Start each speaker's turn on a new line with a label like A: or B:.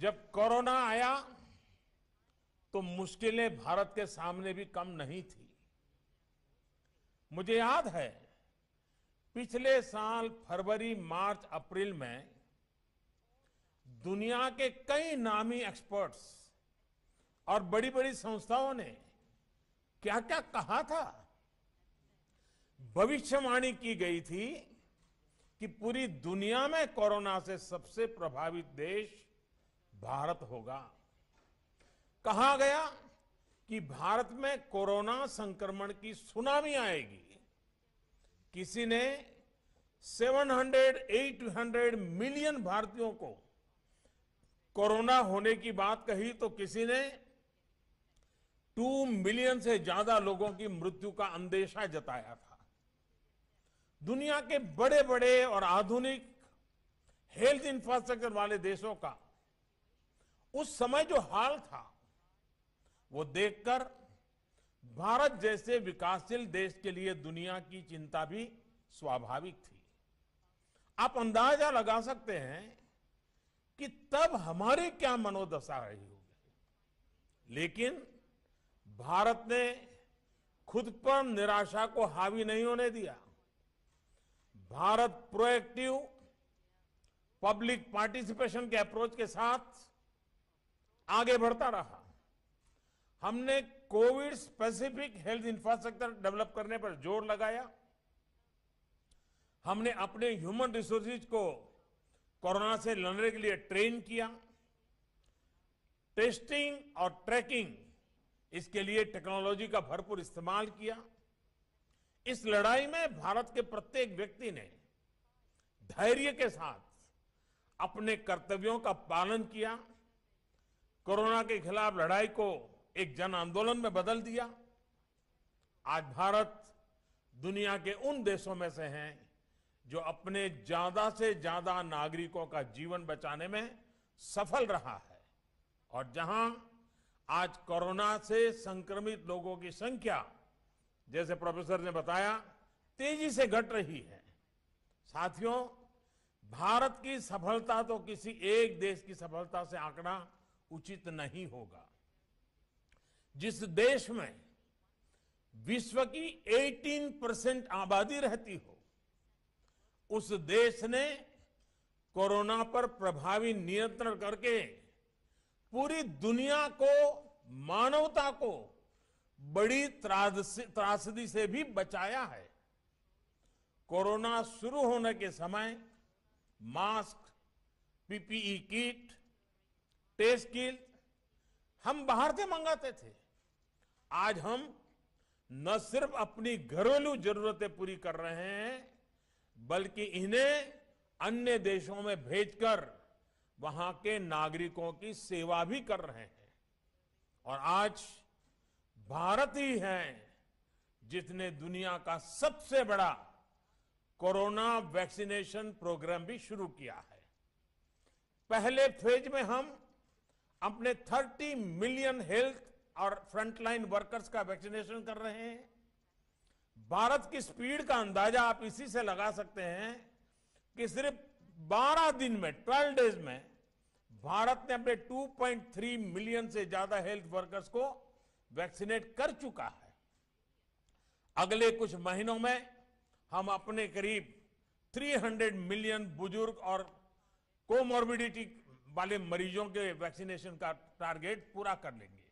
A: जब कोरोना आया तो मुश्किलें भारत के सामने भी कम नहीं थी मुझे याद है पिछले साल फरवरी मार्च अप्रैल में दुनिया के कई नामी एक्सपर्ट्स और बड़ी बड़ी संस्थाओं ने क्या क्या कहा था भविष्यवाणी की गई थी कि पूरी दुनिया में कोरोना से सबसे प्रभावित देश भारत होगा कहा गया कि भारत में कोरोना संक्रमण की सुनामी आएगी किसी ने 700 800 मिलियन भारतीयों को कोरोना होने की बात कही तो किसी ने 2 मिलियन से ज्यादा लोगों की मृत्यु का अंदेशा जताया था दुनिया के बड़े बड़े और आधुनिक हेल्थ इंफ्रास्ट्रक्चर वाले देशों का उस समय जो हाल था वो देखकर भारत जैसे विकासशील देश के लिए दुनिया की चिंता भी स्वाभाविक थी आप अंदाजा लगा सकते हैं कि तब हमारी क्या मनोदशा रही होगी लेकिन भारत ने खुद पर निराशा को हावी नहीं होने दिया भारत प्रोएक्टिव पब्लिक पार्टिसिपेशन के अप्रोच के साथ आगे बढ़ता रहा हमने covid specific health infrastructure develop करने पर जोर लगाया हमने अपने ह्यूमन रिसोर्सेज को कोरोना से लड़ने के लिए ट्रेन किया टेस्टिंग और ट्रैकिंग इसके लिए टेक्नोलॉजी का भरपूर इस्तेमाल किया इस लड़ाई में भारत के प्रत्येक व्यक्ति ने धैर्य के साथ अपने कर्तव्यों का पालन किया कोरोना के खिलाफ लड़ाई को एक जन आंदोलन में बदल दिया आज भारत दुनिया के उन देशों में से हैं जो अपने ज्यादा से ज्यादा नागरिकों का जीवन बचाने में सफल रहा है और जहां आज कोरोना से संक्रमित लोगों की संख्या जैसे प्रोफेसर ने बताया तेजी से घट रही है साथियों भारत की सफलता तो किसी एक देश की सफलता से आंकड़ा उचित नहीं होगा जिस देश में विश्व की 18 परसेंट आबादी रहती हो उस देश ने कोरोना पर प्रभावी नियंत्रण करके पूरी दुनिया को मानवता को बड़ी त्रासदी से भी बचाया है कोरोना शुरू होने के समय mask PPE kit test kit हम बाहर से मंगाते थे आज हम न सिर्फ अपनी घरेलू जरूरतें पूरी कर रहे हैं बल्कि इन्हें अन्य देशों में भेजकर वहां के नागरिकों की सेवा भी कर रहे हैं और आज भारत ही है जिसने दुनिया का सबसे बड़ा कोरोना वैक्सीनेशन प्रोग्राम भी शुरू किया है पहले फेज में हम अपने 30 मिलियन हेल्थ और फ्रंटलाइन वर्कर्स का वैक्सीनेशन कर रहे हैं भारत की स्पीड का अंदाजा आप इसी से लगा सकते हैं कि सिर्फ 12 दिन में 12 डेज में भारत ने अपने 2.3 मिलियन से ज्यादा हेल्थ वर्कर्स को वैक्सीनेट कर चुका है अगले कुछ महीनों में हम अपने करीब 300 मिलियन बुजुर्ग और कोमोर्बिडिटी वाले मरीजों के वैक्सीनेशन का टारगेट पूरा कर लेंगे